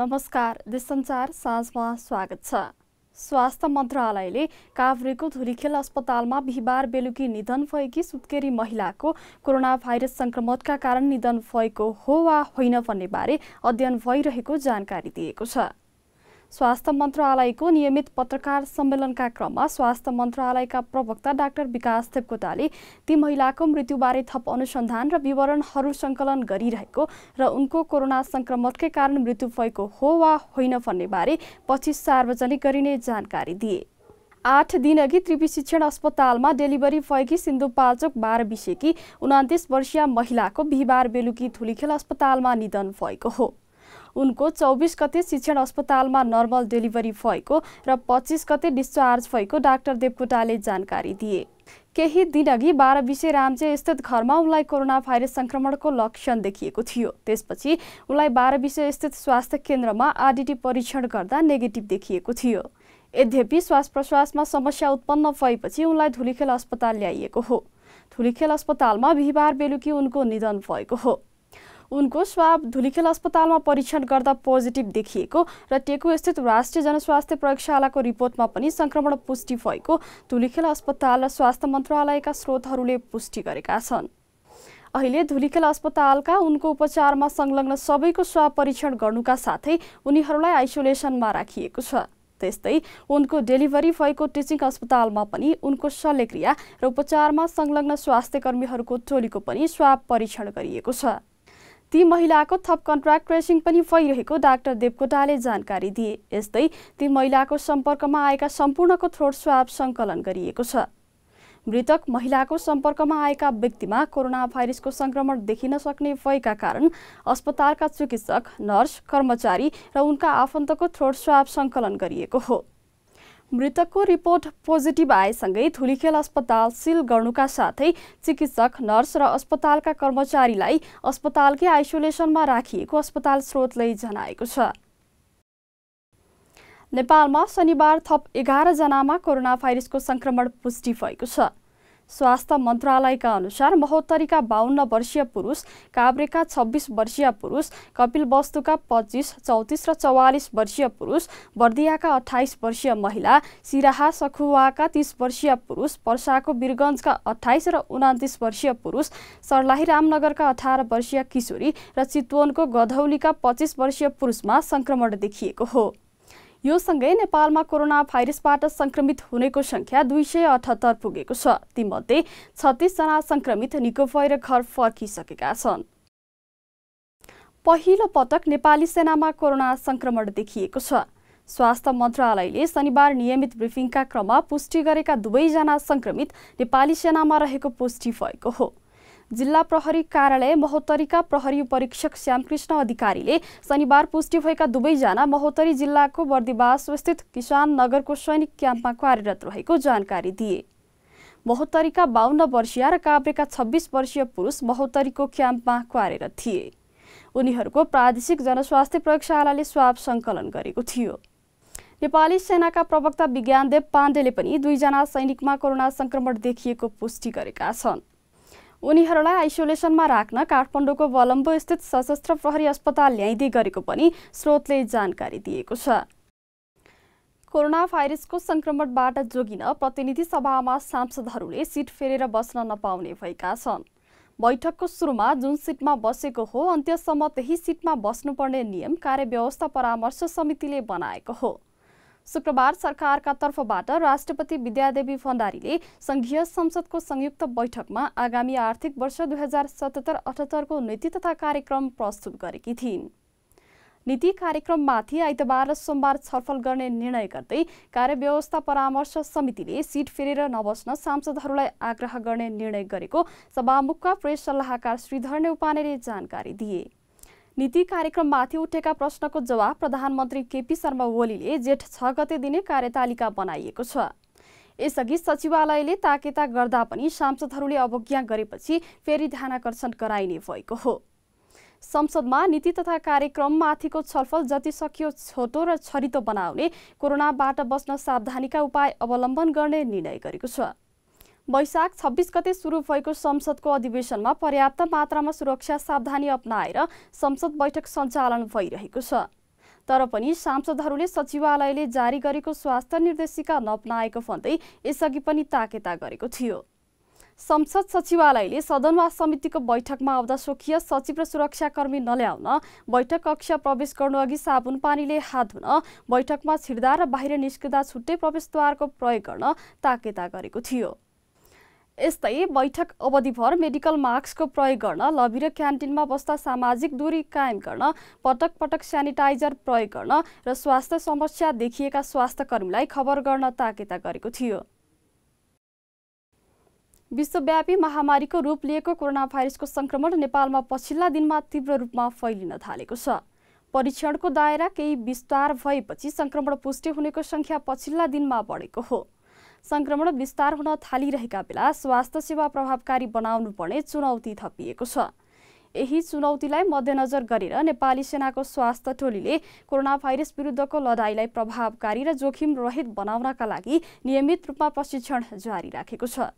नमस्कार दिसञ्चार साँझमा स्वागत छ स्वास्थ्य मन्त्रालयले काभ्रेको धुलिखेल अस्पतालमा बिहिबार बेलुकी निधन भएकी सुत्केरी महिलाको कोरोना भाइरस सङ्क्रमणका कारण निधन भएको हो वा होइन भन्ने बारे अध्ययन भइरहेको जानकारी दिएको छ स्वास्थ्य मन्त्रालयको नियमित पत्रकार सम्मेलनका क्रममा स्वास्थ्य मन्त्रालयका प्रवक्ता डाक्टर विकास देवकोटाले ती महिलाको मृत्युबारे थप अनुसन्धान र विवरणहरू सङ्कलन गरिरहेको र उनको कोरोना सङ्क्रमणकै कारण मृत्यु भएको हो वा होइन भन्नेबारे पछि सार्वजनिक गरिने जानकारी दिए आठ दिनअघि त्रिपी शिक्षण अस्पतालमा डेलिभरी भएकी सिन्धुपाल्चोक बाह्र विषेकी उनातिस वर्षीय महिलाको बिहिबार बेलुकी धुलीखेल अस्पतालमा निधन भएको हो उनको चौबिस गते शिक्षण अस्पतालमा नर्मल डेलिभरी भएको र पच्चिस गते डिस्चार्ज भएको डाक्टर देवकोटाले जानकारी दिए केही दिनअघि बाह्र विषय रामचे स्थित घरमा उनलाई कोरोना भाइरस सङ्क्रमणको लक्षण देखिएको थियो त्यसपछि उनलाई बाह्र विषय स्थित स्वास्थ्य केन्द्रमा आरडिटी परीक्षण गर्दा नेगेटिभ देखिएको थियो यद्यपि श्वास प्रश्वासमा समस्या उत्पन्न भएपछि उनलाई धुलीखेल अस्पताल ल्याइएको हो धुलीखेल अस्पतालमा बिहिबार बेलुकी उनको निधन भएको हो उनको स्वाब धुलिखेल अस्पतालमा परीक्षण गर्दा पोजिटिभ देखिएको र टेकुस्थित राष्ट्रिय जनस्वास्थ्य प्रयोगशालाको रिपोर्टमा पनि संक्रमण पुष्टि भएको धुलिखेल अस्पताल र स्वास्थ्य मन्त्रालयका स्रोतहरूले पुष्टि गरेका छन् अहिले धुलिखेल अस्पतालका उनको उपचारमा संलग्न सबैको स्वाब परीक्षण गर्नुका साथै उनीहरूलाई आइसोलेसनमा राखिएको छ त्यस्तै उनको डेलिभरी भएको टिचिङ अस्पतालमा पनि उनको शल्यक्रिया र उपचारमा संलग्न स्वास्थ्यकर्मीहरूको टोलीको पनि स्वाब परीक्षण गरिएको छ ती महिलाको थप कन्ट्राक्ट ट्रेसिङ पनि भइरहेको डाक्टर देवकोटाले जानकारी दिए यस्तै ती महिलाको सम्पर्कमा आएका सम्पूर्णको थ्रोट स्वाब सङ्कलन गरिएको छ मृतक महिलाको सम्पर्कमा आएका व्यक्तिमा कोरोना भाइरसको सङ्क्रमण देखिन सक्ने भएका कारण अस्पतालका चिकित्सक नर्स कर्मचारी र उनका आफन्तको थ्रोट स्वाब सङ्कलन गरिएको हो मृतकको रिपोर्ट पोजिटिभ आएसँगै थुलिखेल अस्पताल सिल गर्नुका साथै चिकित्सक नर्स र अस्पतालका कर्मचारीलाई अस्पतालकै आइसोलेसनमा राखिएको अस्पताल स्रोतले जनाएको छ नेपालमा शनिबार थप एघारजनामा कोरोना भाइरसको संक्रमण पुष्टि भएको छ स्वास्थ्य मन्त्रालयका अनुसार महोत्तरीका बाहन्न वर्षीय पुरुष काभ्रेका छब्बिस वर्षीय पुरुष कपिल वस्तुका पच्चिस चौतिस र चौवालिस वर्षीय पुरुष बर्दियाका अठाइस वर्षीय महिला सिराहा सखुवाका तिस वर्षीय पुरुष पर्साको वीरगञ्जका अठाइस र उनातिस वर्षीय पुरुष सर्लाही रामनगरका अठार वर्षीय किशोरी र चितवनको गधौलीका पच्चिस वर्षीय पुरुषमा सङ्क्रमण देखिएको हो यो सँगै नेपालमा कोरोना भाइरसबाट संक्रमित हुनेको संख्या दुई सय अठहत्तर पुगेको छ तीमध्ये छत्तिसजना संक्रमित निको भएर घर फर्किसकेका छन् पहिलो पटक नेपाली सेनामा कोरोना संक्रमण देखिएको छ स्वास्थ्य मन्त्रालयले शनिबार नियमित ब्रिफिङका क्रममा पुष्टि गरेका दुवैजना संक्रमित नेपाली सेनामा रहेको पुष्टि भएको हो जिल्ला प्रहरी कार्यालय महोत्तरीका प्रहरी परीक्षक श्यामकृष्ण अधिकारीले शनिबार पुष्टि भएका दुवैजना महोत्तरी जिल्लाको बर्दिवासस्थित किसान नगरको सैनिक क्याम्पमा कार्यरत रहेको जानकारी दिए महोत्तरीका बाहन्न वर्षीय र काभ्रेका छब्बिस वर्षीय पुरुष महोत्तरीको क्याम्पमा कार्यरत थिए उनीहरूको प्रादेशिक जनस्वास्थ्य प्रयोगशालाले स्वाब सङ्कलन गरेको थियो नेपाली सेनाका प्रवक्ता विज्ञानदेव पाण्डेले पनि दुईजना सैनिकमा कोरोना सङ्क्रमण देखिएको पुष्टि गरेका छन् उनीहरूलाई आइसोलेसनमा राख्न काठमाडौँको स्थित सशस्त्र प्रहरी अस्पताल ल्याइदिए गरेको पनि स्रोतले जानकारी दिएको छ कोरोना भाइरसको सङ्क्रमणबाट जोगिन प्रतिनिधि सभामा सांसदहरूले सिट फेरेर बस्न नपाउने भएका छन् बैठकको सुरुमा जुन सिटमा बसेको हो अन्त्यसम्म त्यही सिटमा बस्नुपर्ने नियम कार्यव्यवस्था परामर्श समितिले बनाएको हो शुक्रबार सरकारका तर्फबाट राष्ट्रपति विद्यादेवी भण्डारीले संघीय संसदको संयुक्त बैठकमा आगामी आर्थिक वर्ष दुई हजार सतहत्तर अठहत्तरको नीति तथा कार्यक्रम प्रस्तुत गरेकी थिइन् नीति कार्यक्रममाथि आइतबार र सोमबार छलफल गर्ने निर्णय गर्दै कार्यव्यवस्था परामर्श समितिले सिट फेरेर नबस्न सांसदहरूलाई आग्रह गर्ने निर्णय गरेको सभामुखका प्रेस सल्लाहकार श्रीधर नेउपानेले जानकारी दिए नीति कार्यक्रममाथि उठेका प्रश्नको जवाब प्रधानमन्त्री केपी शर्मा ओलीले जेठ छ गते दिने कार्यतालिका बनाइएको छ यसअघि सचिवालयले ताकेता गर्दा पनि सांसदहरूले अवज्ञा गरेपछि फेरि ध्यानकर्षण गराइने भएको हो संसदमा नीति तथा कार्यक्रममाथिको छलफल जति सकियो छोटो र छरितो बनाउने कोरोनाबाट बस्न सावधानीका उपाय अवलम्बन गर्ने निर्णय गरेको छ वैशाख छब्बिस गते सुरु भएको संसदको अधिवेशनमा पर्याप्त मात्रामा सुरक्षा सावधानी अप्नाएर संसद बैठक सञ्चालन भइरहेको छ तर पनि सांसदहरूले सचिवालयले जारी गरेको स्वास्थ्य निर्देशिका नअपनाएको भन्दै यसअघि पनि ताकेता गरेको थियो संसद सचिवालयले सदन समितिको बैठकमा आउँदा स्वकीय सचिव र सुरक्षाकर्मी नल्याउन बैठक कक्ष प्रवेश गर्नुअघि साबुन पानीले हात धुन बैठकमा छिर्दा र बाहिर निस्किँदा छुट्टै प्रवेशद्वारको प्रयोग गर्न ताकेता गरेको थियो यस्तै बैठक अवधिभर मेडिकल मास्कको प्रयोग गर्न लभी र क्यान्टिनमा बस्दा सामाजिक दूरी कायम गर्न पटक पटक सेनिटाइजर प्रयोग गर्न र स्वास्थ्य समस्या देखिएका स्वास्थ्य कर्मीलाई खबर गर्न ताकेता गरेको थियो विश्वव्यापी महामारीको रूप लिएको कोरोना भाइरसको संक्रमण नेपालमा पछिल्ला दिनमा तीव्र रूपमा फैलिन थालेको छ परीक्षणको दायरा केही विस्तार भएपछि संक्रमण पुष्टि हुनेको संख्या पछिल्ला दिनमा बढेको हो संक्रमण विस्तार हुन थालिरहेका बेला स्वास्थ्य सेवा प्रभावकारी बनाउनु पर्ने चुनौती थपिएको छ यही चुनौतीलाई मध्यनजर गरेर नेपाली सेनाको स्वास्थ्य टोलीले कोरोना भाइरस विरुद्धको लडाईँलाई प्रभावकारी र जोखिम रहित बनाउनका लागि नियमित रूपमा प्रशिक्षण जारी राखेको छ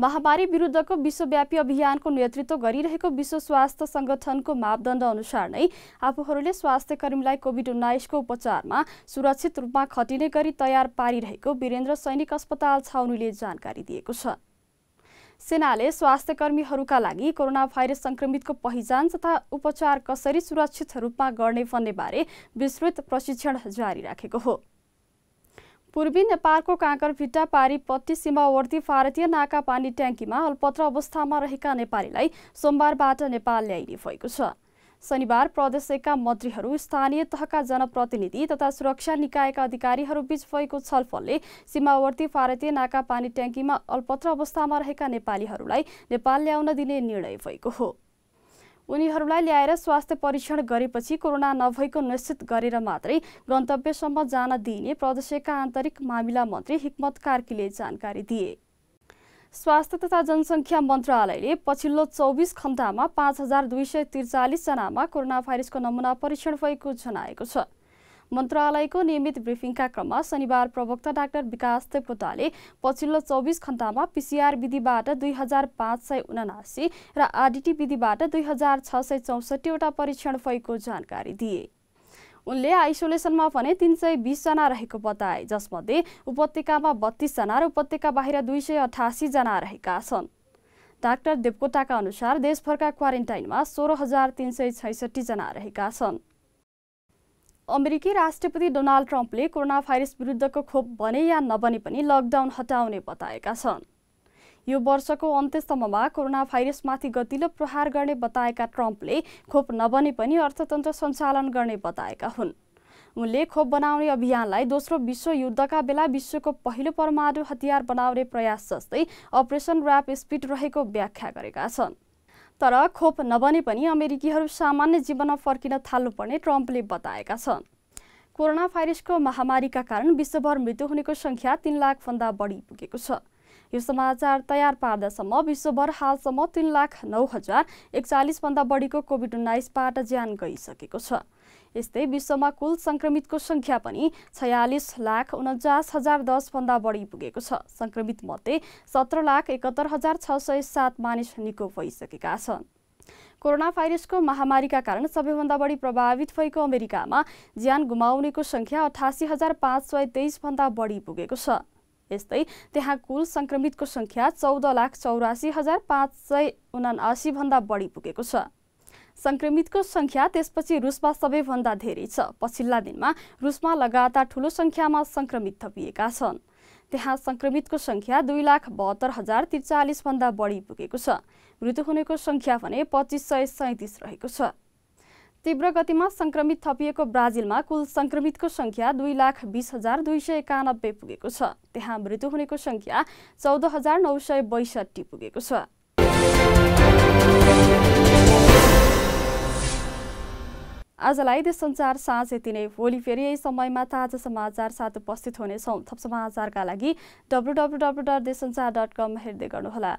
महामारी विरुद्धको विश्वव्यापी अभियानको नेतृत्व गरिरहेको विश्व स्वास्थ्य संगठनको मापदण्ड अनुसार नै आफूहरूले स्वास्थ्य कर्मीलाई कोभिड उन्नाइसको उपचारमा सुरक्षित रूपमा खटिने गरी तयार पारिरहेको वीरेन्द्र सैनिक अस्पताल छाउनीले जानकारी दिएको छ सेनाले स्वास्थ्य कर्मीहरूका लागि कोरोना भाइरस संक्रमितको पहिचान तथा उपचार कसरी सुरक्षित रूपमा गर्ने भन्नेबारे विस्तृत प्रशिक्षण जारी राखेको हो पूर्वी नेपालको काँकरभिट्टा पारी पत्ती सीमावर्ती भारतीय नाका पानी ट्याङ्कीमा अल्पत्र अवस्थामा रहेका नेपालीलाई सोमबारबाट नेपाल ल्याइने भएको छ शनिबार प्रदेशका मन्त्रीहरू स्थानीय तहका जनप्रतिनिधि तथा सुरक्षा निकायका अधिकारीहरूबीच भएको छलफलले सीमावर्ती भारतीय नाका पानी ट्याङ्कीमा अल्पत्र अवस्थामा रहेका नेपालीहरूलाई नेपाल ल्याउन दिने निर्णय भएको हो उनीहरूलाई ल्याएर स्वास्थ्य परीक्षण गरेपछि कोरोना नभएको निश्चित गरेर मात्रै गन्तव्यसम्म जान दिइने प्रदेशका आन्तरिक मामिला मन्त्री हिक्मत कार्कीले जानकारी दिए स्वास्थ्य तथा जनसङ्ख्या मन्त्रालयले पछिल्लो चौबिस घण्टामा पाँच हजार दुई सय त्रिचालिसजनामा कोरोना भाइरसको नमुना परीक्षण भएको जनाएको छ मन्त्रालयको नियमित ब्रिफिङका क्रममा शनिबार प्रवक्ता डाक्टर विकास देवकोटाले पछिल्लो चौबिस घण्टामा पिसिआर विधिबाट दुई हजार पाँच सय उनासी र आरडिटी विधिबाट दुई हजार छ सय चौसठीवटा परीक्षण भएको जानकारी दिए उनले आइसोलेसनमा भने तिन सय बिसजना रहेको बताए जसमध्ये उपत्यकामा बत्तीसजना र उपत्यका बाहिर दुई सय अठासीजना रहेका छन् डाक्टर देवकोटाका अनुसार देशभरका क्वारेन्टाइनमा सोह्र हजार तिन सय छैसठीजना रहेका छन् अमेरिकी राष्ट्रपति डोनाल्ड ट्रम्पले कोरोना भाइरस विरुद्धको खोप बने या नबने पनि लकडाउन हटाउने बताएका छन् यो वर्षको अन्त्यसम्ममा कोरोना भाइरसमाथि गतिलो प्रहार गर्ने बताएका ट्रम्पले खोप नबने पनि अर्थतन्त्र सञ्चालन गर्ने बताएका हुन् उनले खोप बनाउने अभियानलाई दोस्रो विश्वयुद्धका बेला विश्वको पहिलो परमाणु हतियार बनाउने प्रयास जस्तै अपरेसन ऱ्याप स्पिड रहेको व्याख्या गरेका छन् तर खोप नबने पनि अमेरिकीहरू सामान्य जीवनमा फर्किन थाल्नुपर्ने ट्रम्पले बताएका छन् कोरोना भाइरसको महामारीका कारण विश्वभर मृत्यु हुनेको सङ्ख्या तिन लाखभन्दा बढी पुगेको छ यो समाचार तयार पार्दासम्म विश्वभर हालसम्म तिन लाख नौ हजार एकचालिसभन्दा बढीको कोभिड उन्नाइसबाट ज्यान गइसकेको छ यस्तै विश्वमा कुल संक्रमितको सङ्ख्या पनि छयालिस लाख उन्चास हजार दसभन्दा बढी पुगेको छ संक्रमित मध्ये सत्र लाख एकहत्तर हजार छ सय सात मानिस निको भइसकेका छन् कोरोना भाइरसको महामारीका कारण सबैभन्दा बढी प्रभावित भएको अमेरिकामा ज्यान गुमाउनेको सङ्ख्या अठासी हजार पाँच सय तेइसभन्दा बढी पुगेको छ यस्तै त्यहाँ कुल सङ्क्रमितको सङ्ख्या चौध लाख चौरासी हजार पाँच सय उनासीभन्दा बढी पुगेको छ संक्रमितको संख्या त्यसपछि रुसमा सबैभन्दा धेरै छ पछिल्ला दिनमा रुसमा लगातार ठूलो संख्यामा संक्रमित थपिएका छन् त्यहाँ संक्रमितको संख्या दुई लाख बहत्तर हजार त्रिचालिसभन्दा बढी पुगेको छ मृत्यु हुनेको सङ्ख्या भने पच्चिस सय सैँतिस रहेको छ तीव्र गतिमा संक्रमित थपिएको ब्राजिलमा कुल संक्रमितको संख्या दुई लाख बिस हजार दुई सय एकानब्बे पुगेको छ त्यहाँ मृत्यु हुनेको सङ्ख्या चौध हजार नौ सय बैसठी पुगेको छ आजलाई देश संचार साँझ यति नै भोलि फेरि यही समयमा ताजा समाचार साथ उपस्थित हुनेछौँ थप समाचारका लागि W W W dot Desh dot com हेर्दै गर्नुहोला